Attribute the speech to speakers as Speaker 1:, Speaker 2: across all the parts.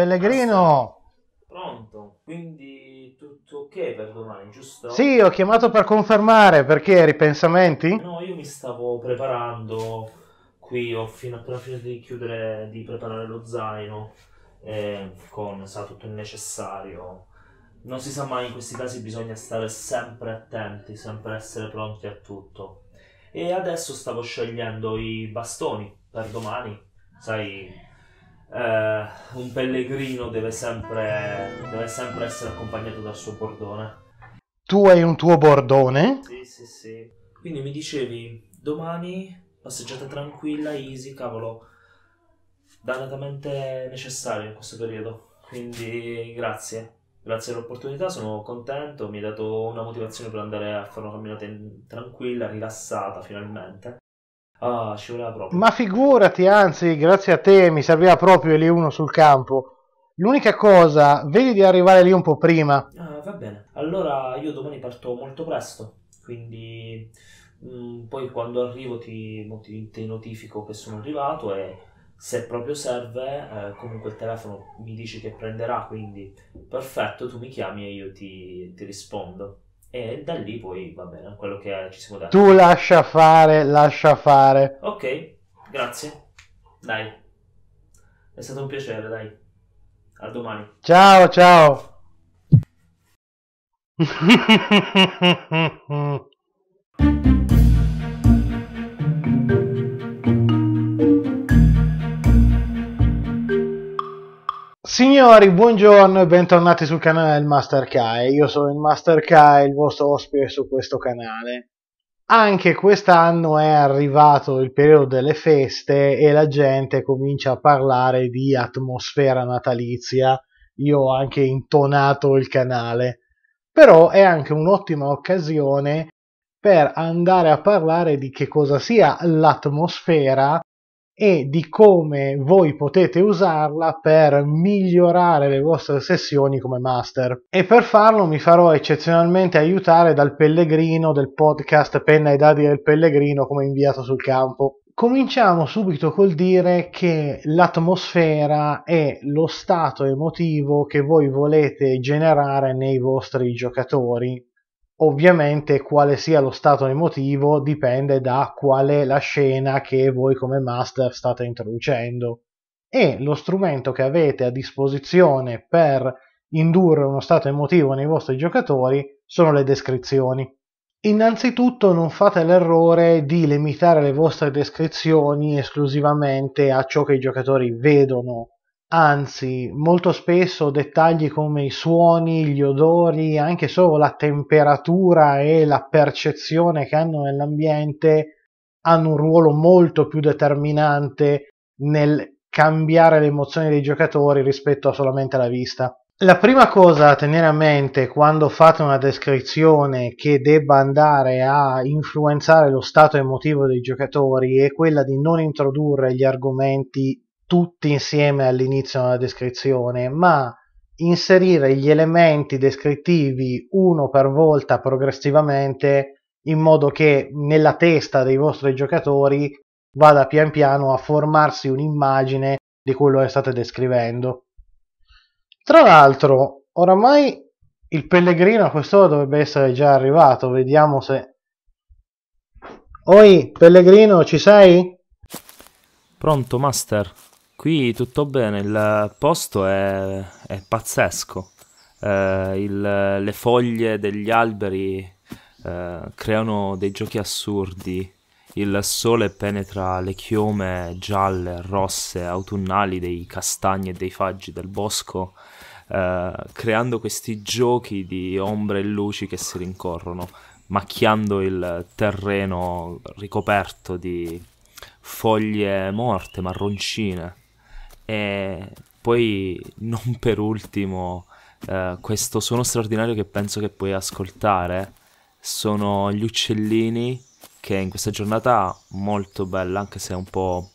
Speaker 1: Pellegrino!
Speaker 2: Pronto, quindi tutto ok per domani, giusto? Sì, ho chiamato
Speaker 1: per confermare, perché ripensamenti?
Speaker 2: No, io mi stavo preparando qui, ho fino, appena finito di chiudere, di preparare lo zaino eh, con, sa, tutto il necessario. Non si sa mai, in questi casi bisogna stare sempre attenti, sempre essere pronti a tutto. E adesso stavo scegliendo i bastoni per domani, sai, eh, un pellegrino deve sempre, deve sempre essere accompagnato dal suo bordone.
Speaker 1: Tu hai un tuo bordone?
Speaker 2: Sì, sì, sì. Quindi mi dicevi, domani passeggiata tranquilla, easy, cavolo, danatamente necessario in questo periodo. Quindi grazie, grazie dell'opportunità, sono contento, mi hai dato una motivazione per andare a fare una camminata in... tranquilla, rilassata finalmente. Ah, ci voleva proprio.
Speaker 1: Ma figurati, anzi, grazie a te mi serviva proprio lì uno sul campo. L'unica cosa, vedi di arrivare lì un po' prima. Ah, va bene.
Speaker 2: Allora io domani parto molto presto, quindi mh, mm, poi quando arrivo ti, ti, ti, notifico che sono arrivato e se proprio serve, eh, comunque il telefono mi dice che prenderà, quindi perfetto, tu mi chiami e io ti, ti rispondo. E da lì poi va bene, quello che ci siamo dati. Tu lascia
Speaker 1: fare, lascia fare.
Speaker 2: Ok, grazie. Dai. È stato un piacere, dai. A domani.
Speaker 1: Ciao, ciao. Signori, buongiorno e bentornati sul canale del Master Kai. Io sono il Master Kai, il vostro ospite su questo canale. Anche quest'anno è arrivato il periodo delle feste e la gente comincia a parlare di atmosfera natalizia. Io ho anche intonato il canale. Però è anche un'ottima occasione per andare a parlare di che cosa sia l'atmosfera e di come voi potete usarla per migliorare le vostre sessioni come master. E per farlo mi farò eccezionalmente aiutare dal Pellegrino del podcast Penna e Dadi del Pellegrino come inviato sul campo. Cominciamo subito col dire che l'atmosfera è lo stato emotivo che voi volete generare nei vostri giocatori Ovviamente quale sia lo stato emotivo dipende da qual è la scena che voi come master state introducendo e lo strumento che avete a disposizione per indurre uno stato emotivo nei vostri giocatori sono le descrizioni. Innanzitutto non fate l'errore di limitare le vostre descrizioni esclusivamente a ciò che i giocatori vedono Anzi, molto spesso dettagli come i suoni, gli odori, anche solo la temperatura e la percezione che hanno nell'ambiente hanno un ruolo molto più determinante nel cambiare le emozioni dei giocatori rispetto a solamente la vista. La prima cosa a tenere a mente quando fate una descrizione che debba andare a influenzare lo stato emotivo dei giocatori è quella di non introdurre gli argomenti tutti insieme all'inizio della descrizione, ma inserire gli elementi descrittivi uno per volta progressivamente in modo che nella testa dei vostri giocatori vada pian piano a formarsi un'immagine di quello che state descrivendo. Tra l'altro, oramai il pellegrino a quest'ora dovrebbe essere già arrivato, vediamo se... Oi, pellegrino, ci sei? Pronto, master.
Speaker 2: Qui tutto bene, il posto è, è pazzesco. Eh, il, le foglie degli alberi eh, creano dei giochi assurdi. Il sole penetra le chiome gialle, rosse, autunnali dei castagni e dei faggi del bosco, eh, creando questi giochi di ombre e luci che si rincorrono, macchiando il terreno ricoperto di foglie morte, marroncine. E poi, non per ultimo, eh, questo suono straordinario che penso che puoi ascoltare sono gli uccellini che in questa giornata molto bella, anche se è un po',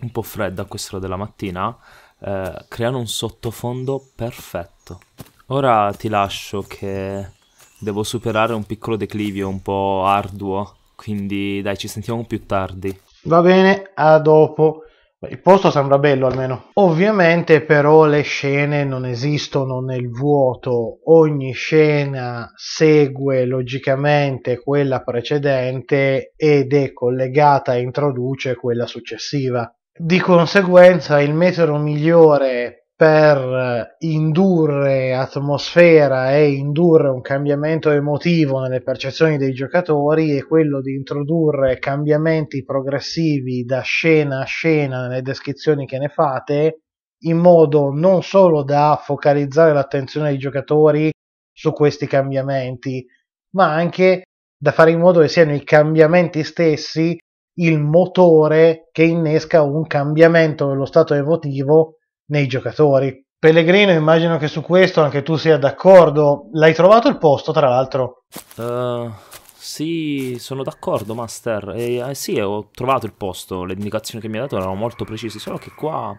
Speaker 2: un po fredda a quest'ora della mattina, eh, creano un sottofondo perfetto. Ora ti lascio che devo superare un piccolo declivio un po' arduo, quindi dai, ci sentiamo più tardi.
Speaker 1: Va bene, a dopo. Il posto sembra bello almeno. Ovviamente però le scene non esistono nel vuoto, ogni scena segue logicamente quella precedente ed è collegata e introduce quella successiva. Di conseguenza il metodo migliore per indurre atmosfera e indurre un cambiamento emotivo nelle percezioni dei giocatori è quello di introdurre cambiamenti progressivi da scena a scena nelle descrizioni che ne fate in modo non solo da focalizzare l'attenzione dei giocatori su questi cambiamenti, ma anche da fare in modo che siano i cambiamenti stessi il motore che innesca un cambiamento dello stato emotivo nei giocatori. Pellegrino, immagino che su questo anche tu sia d'accordo. L'hai trovato il posto, tra l'altro?
Speaker 2: Uh, sì, sono d'accordo, Master. E, eh, sì, ho trovato il posto. Le indicazioni che mi ha dato erano molto precise, solo che qua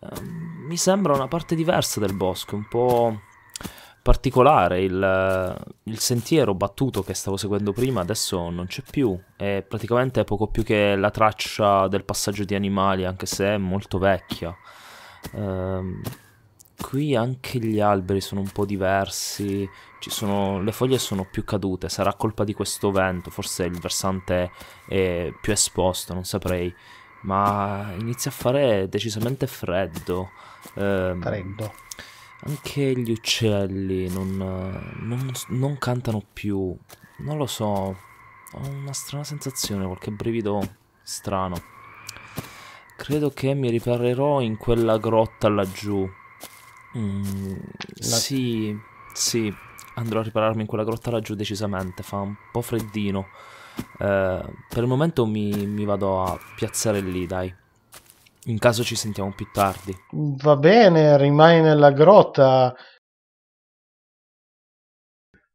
Speaker 2: eh, mi sembra una parte diversa del bosco, un po' particolare. Il, eh, il sentiero battuto che stavo seguendo prima adesso non c'è più. È praticamente poco più che la traccia del passaggio di animali, anche se è molto vecchia. Um, qui anche gli alberi sono un po' diversi, sono, le foglie sono più cadute, sarà colpa di questo vento, forse il versante è più esposto, non saprei. Ma inizia a fare decisamente freddo. Um, freddo. Anche gli uccelli non, non, non cantano più. Non lo so, ho una strana sensazione, qualche brivido strano. Credo che mi riparerò in quella grotta laggiù. Mm, La... Sì, sì, andrò a ripararmi in quella grotta laggiù decisamente, fa un po' freddino. Eh, per il momento mi, mi vado a piazzare lì, dai. In caso ci sentiamo più tardi.
Speaker 1: Va bene, rimani nella grotta.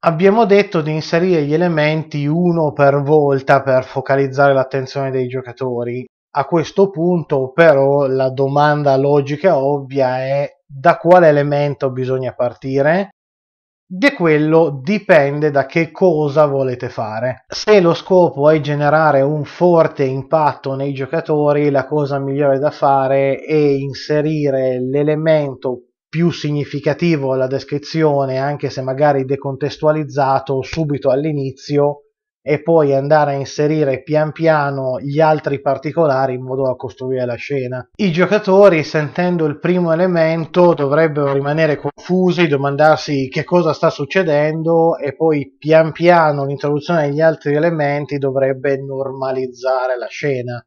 Speaker 1: Abbiamo detto di inserire gli elementi uno per volta per focalizzare l'attenzione dei giocatori. A questo punto però la domanda logica ovvia è da quale elemento bisogna partire? Di quello dipende da che cosa volete fare. Se lo scopo è generare un forte impatto nei giocatori, la cosa migliore da fare è inserire l'elemento più significativo alla descrizione, anche se magari decontestualizzato subito all'inizio, e poi andare a inserire pian piano gli altri particolari in modo da costruire la scena. I giocatori, sentendo il primo elemento, dovrebbero rimanere confusi, domandarsi che cosa sta succedendo e poi pian piano l'introduzione degli altri elementi dovrebbe normalizzare la scena.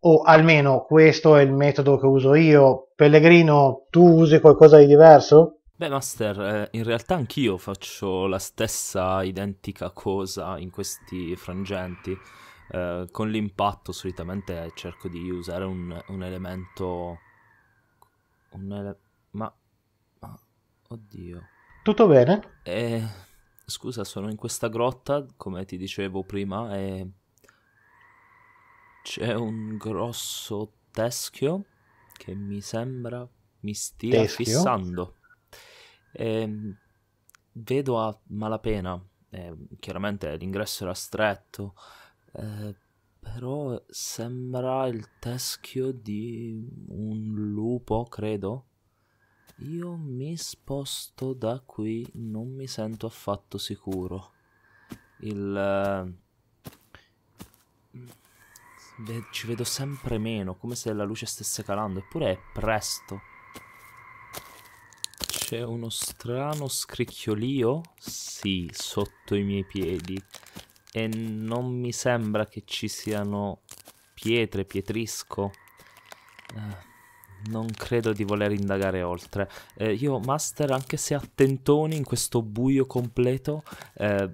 Speaker 1: O almeno questo è il metodo che uso io. Pellegrino, tu usi qualcosa di diverso? Beh, Master, eh, in realtà
Speaker 2: anch'io faccio la stessa identica cosa in questi frangenti. Eh, con l'impatto solitamente cerco di usare un, un elemento... Un ele... Ma... ma... Oddio.
Speaker 1: Tutto bene?
Speaker 2: Eh, scusa, sono in questa grotta, come ti dicevo prima, e... C'è un grosso teschio che mi sembra mi stia teschio? fissando. E ehm, vedo a malapena, eh, chiaramente l'ingresso era stretto, eh, però sembra il teschio di un lupo, credo. Io mi sposto da qui, non mi sento affatto sicuro. Il... Eh, ci vedo sempre meno, come se la luce stesse calando, eppure è presto c'è uno strano scricchiolio, sì, sotto i miei piedi. E non mi sembra che ci siano pietre, pietrisco. Eh, non credo di voler indagare oltre. Eh, io, Master, anche se attentoni in questo buio completo, eh,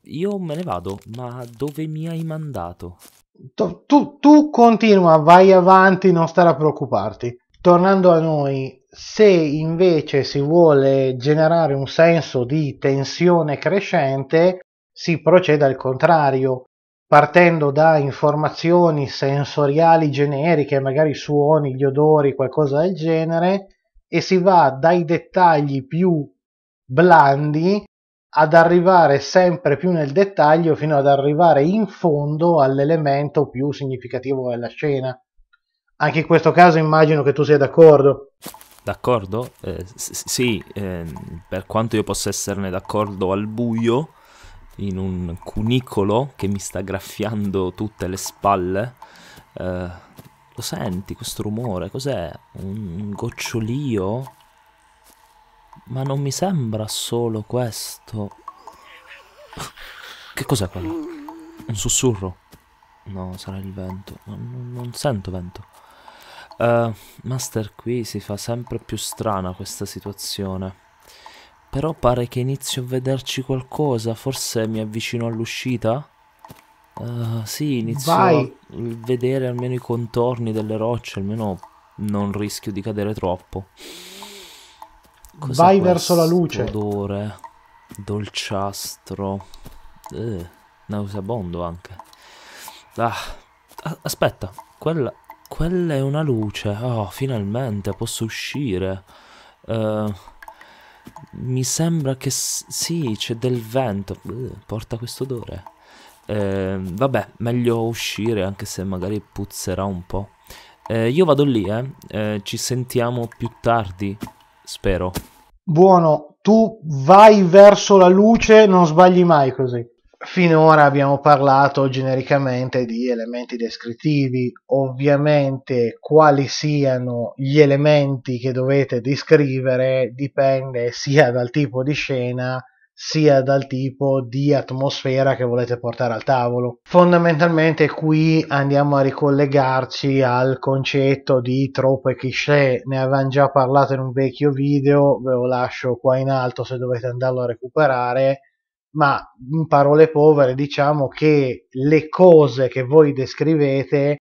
Speaker 2: io me ne vado, ma dove mi hai mandato?
Speaker 1: Tu, tu, tu, continua, vai avanti, non stare a preoccuparti. Tornando a noi, se invece si vuole generare un senso di tensione crescente, si procede al contrario, partendo da informazioni sensoriali generiche, magari suoni, gli odori, qualcosa del genere, e si va dai dettagli più blandi ad arrivare sempre più nel dettaglio fino ad arrivare in fondo all'elemento più significativo della scena. Anche in questo caso immagino che tu sia d'accordo.
Speaker 2: D'accordo? Eh, sì, eh, per quanto io possa esserne d'accordo al buio, in un cunicolo che mi sta graffiando tutte le spalle, eh, lo senti questo rumore? Cos'è? Un gocciolio? Ma non mi sembra solo questo. Che cos'è quello? Un sussurro? No, sarà il vento. Non, non sento vento. Eh, master, qui si fa sempre più strana questa situazione. Però pare che inizio a vederci qualcosa. Forse mi avvicino all'uscita? Uh, sì, inizio Vai. a vedere almeno i contorni delle rocce, almeno non rischio di cadere troppo. Cos'è Vai verso la luce. Odore dolciastro, eh, nauseabondo anche. Ah, aspetta, quella quella è una luce. Oh, finalmente posso uscire. Uh, mi sembra che sì, c'è del vento. Uh, porta questo odore. Uh, vabbè, meglio uscire anche se magari puzzerà un po'. io vado lì, eh. ci sentiamo più tardi, spero.
Speaker 1: Buono, tu vai verso la luce, non sbagli mai così. Finora abbiamo parlato genericamente di elementi descrittivi, ovviamente quali siano gli elementi che dovete descrivere dipende sia dal tipo di scena sia dal tipo di atmosfera che volete portare al tavolo. Fondamentalmente qui andiamo a ricollegarci al concetto di troppe cliché, ne avevamo già parlato in un vecchio video, ve lo lascio qua in alto se dovete andarlo a recuperare ma in parole povere diciamo che le cose che voi descrivete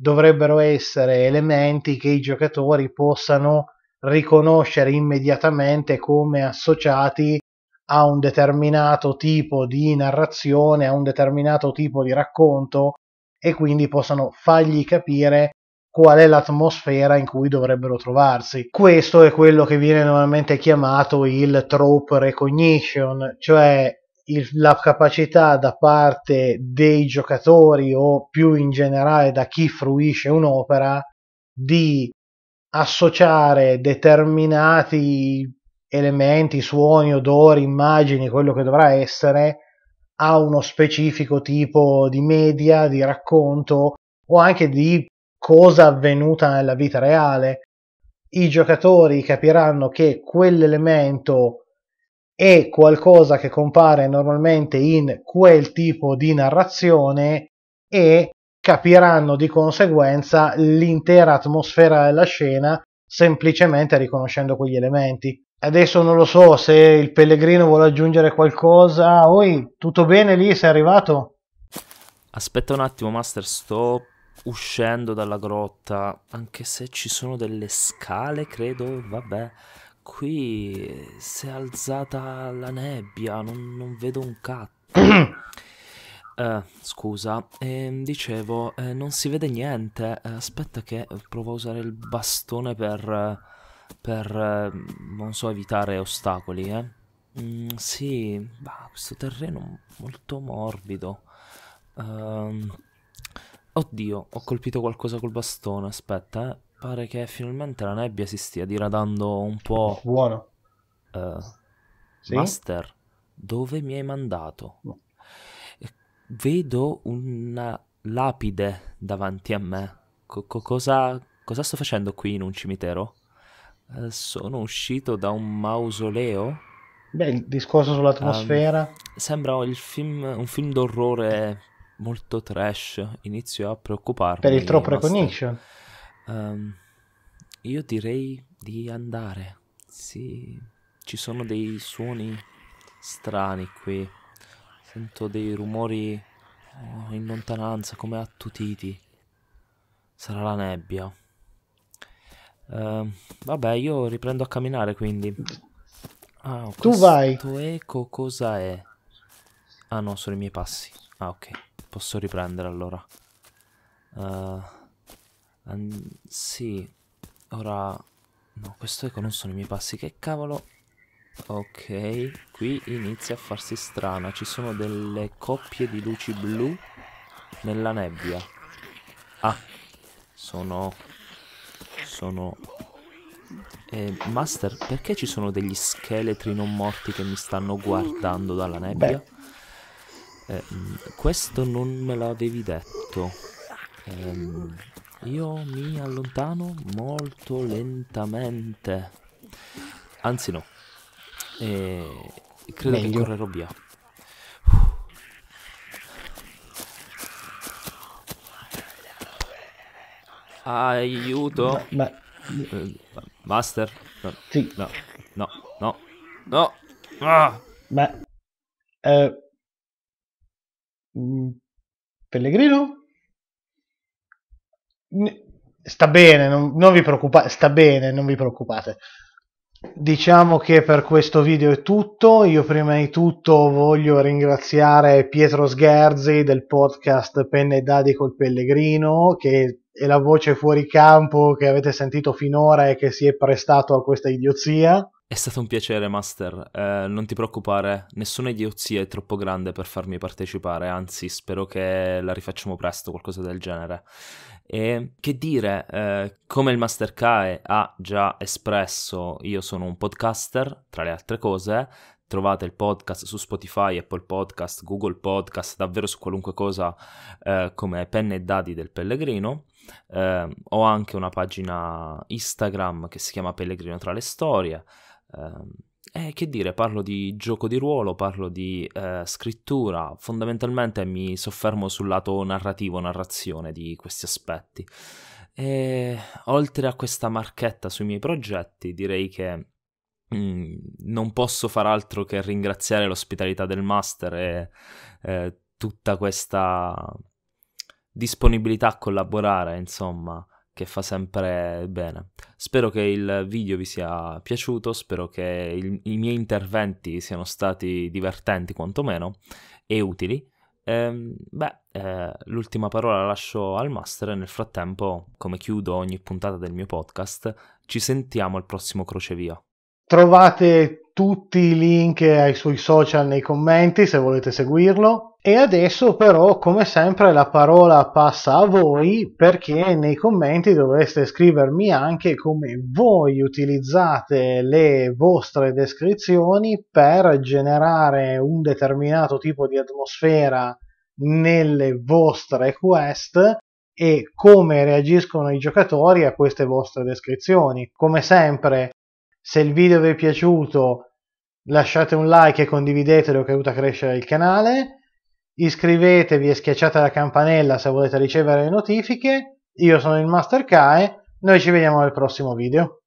Speaker 1: dovrebbero essere elementi che i giocatori possano riconoscere immediatamente come associati a un determinato tipo di narrazione, a un determinato tipo di racconto e quindi possano fargli capire qual è l'atmosfera in cui dovrebbero trovarsi. Questo è quello che viene normalmente chiamato il trope recognition, cioè il, la capacità da parte dei giocatori o più in generale da chi fruisce un'opera di associare determinati elementi, suoni, odori, immagini, quello che dovrà essere, a uno specifico tipo di media, di racconto o anche di cosa avvenuta nella vita reale. I giocatori capiranno che quell'elemento è qualcosa che compare normalmente in quel tipo di narrazione e capiranno di conseguenza l'intera atmosfera della scena semplicemente riconoscendo quegli elementi. Adesso non lo so se il pellegrino vuole aggiungere qualcosa. Oi, tutto bene lì? Sei arrivato?
Speaker 2: Aspetta un attimo, Master, sto uscendo dalla grotta, anche se ci sono delle scale, credo, vabbè. Qui si è alzata la nebbia, non, non vedo un cazzo. eh, scusa, eh, dicevo, eh, non si vede niente. Eh, aspetta che provo a usare il bastone per, per ehm, non so, evitare ostacoli, eh. Mm, sì, bah, questo terreno molto morbido. Um, oddio, ho colpito qualcosa col bastone, aspetta, eh pare che finalmente la nebbia si stia diradando un po'. Buono. Uh, sì? Master, dove mi hai mandato? No. Eh, vedo una lapide davanti a me. cosa, cosa, sto facendo qui in un cimitero? Uh, sono uscito da un mausoleo?
Speaker 1: Beh, il discorso sull'atmosfera.
Speaker 2: Um, sembra film, un film d'orrore molto trash. Inizio a preoccuparmi. Per il troppo recognition. Um, io direi di andare. Sì, ci sono dei suoni strani qui. Sento dei rumori oh, in lontananza, come attutiti. Sarà la nebbia. Uh, vabbè, io riprendo a camminare quindi.
Speaker 1: Ah, tu vai. Questo
Speaker 2: eco cosa è? Ah no, sono i miei passi. Ah ok, posso riprendere allora. Uh, And sì, ora... No, questo eco non sono i miei passi, che cavolo... Ok, qui inizia a farsi strana, ci sono delle coppie di luci blu nella nebbia. Ah, sono... sono... Eh, Master, perché ci sono degli scheletri non morti che mi stanno guardando dalla nebbia? Eh, mm, questo non me l'avevi detto. Ehm... Io mi allontano molto lentamente. Anzi no. E credo Meglio. che correrò via. Aiuto. Ma, ma... Eh, Master? No. Sì. No. No. No. No. Ah.
Speaker 1: Ma... Eh... Mm, Pellegrino? sta bene, non, non vi preoccupate, sta bene, non vi preoccupate. Diciamo che per questo video è tutto. Io prima di tutto voglio ringraziare Pietro Sgherzi del podcast Penne e Dadi col Pellegrino, che è la voce fuori campo che avete sentito finora e che si è prestato a questa idiozia.
Speaker 2: È stato un piacere, Master. Eh, non ti preoccupare, nessuna idiozia è troppo grande per farmi partecipare, anzi spero che la rifacciamo presto, qualcosa del genere. E che dire, eh, come il Mastercae ha già espresso, io sono un podcaster, tra le altre cose, trovate il podcast su Spotify, Apple Podcast, Google Podcast, davvero su qualunque cosa eh, come Penne e Dadi del Pellegrino. Eh, ho anche una pagina Instagram che si chiama Pellegrino tra le storie. Eh, eh, che dire, parlo di gioco di ruolo, parlo di eh, scrittura, fondamentalmente mi soffermo sul lato narrativo, narrazione di questi aspetti. E oltre a questa marchetta sui miei progetti, direi che mh, mm, non posso far altro che ringraziare l'ospitalità del master e eh, tutta questa disponibilità a collaborare, insomma che fa sempre bene. Spero che il video vi sia piaciuto, spero che il, i miei interventi siano stati divertenti quantomeno e utili. Ehm, beh, eh, l'ultima parola la lascio al master e nel frattempo, come chiudo ogni puntata del mio podcast, ci sentiamo al prossimo crocevia.
Speaker 1: Trovate tutti i link ai suoi social nei commenti se volete seguirlo. E adesso però, come sempre, la parola passa a voi perché nei commenti dovreste scrivermi anche come voi utilizzate le vostre descrizioni per generare un determinato tipo di atmosfera nelle vostre quest e come reagiscono i giocatori a queste vostre descrizioni. Come sempre, se il video vi è piaciuto lasciate un like e condividetelo che aiuta a crescere il canale, iscrivetevi e schiacciate la campanella se volete ricevere le notifiche, io sono il Master Kae, noi ci vediamo al prossimo video.